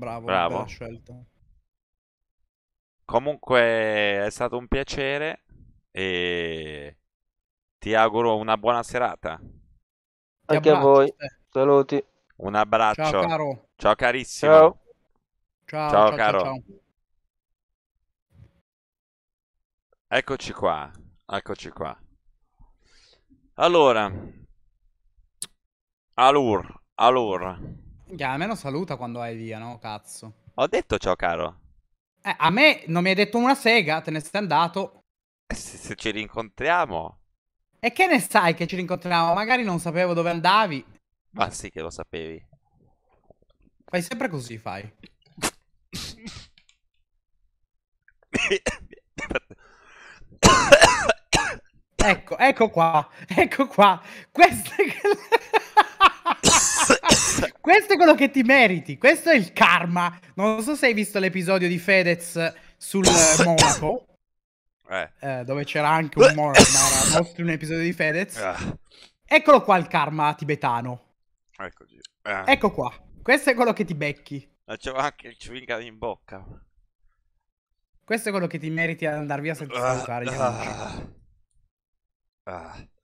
Bravo, Bravo. scelta. Comunque è stato un piacere e ti auguro una buona serata. Anche a voi. Te. Saluti. Un abbraccio. Ciao, caro. ciao carissimo. Ciao, ciao, ciao, ciao caro. Ciao, Eccoci qua. Eccoci qua. Allora, Alur, Alur. Yeah, almeno saluta quando vai via, no? Cazzo. Ho detto ciò, caro. Eh, a me non mi hai detto una sega, te ne sei andato. Eh, se, se ci rincontriamo. E che ne sai che ci rincontriamo? Magari non sapevo dove andavi. Ma sì che lo sapevi. Fai sempre così, fai. ecco, ecco qua, ecco qua. Questa che questo è quello che ti meriti. Questo è il karma. Non so se hai visto l'episodio di Fedez sul Monaco. Eh. Eh, dove c'era anche un, mor- mostri, un episodio di Fedez. Eh. Eccolo qua il karma tibetano. Ecco, eh. ecco qua. Questo è quello che ti becchi. C'è anche il chewing in bocca. Questo è quello che ti meriti ad andare via senza ah, salutare. Uh, uh, uh.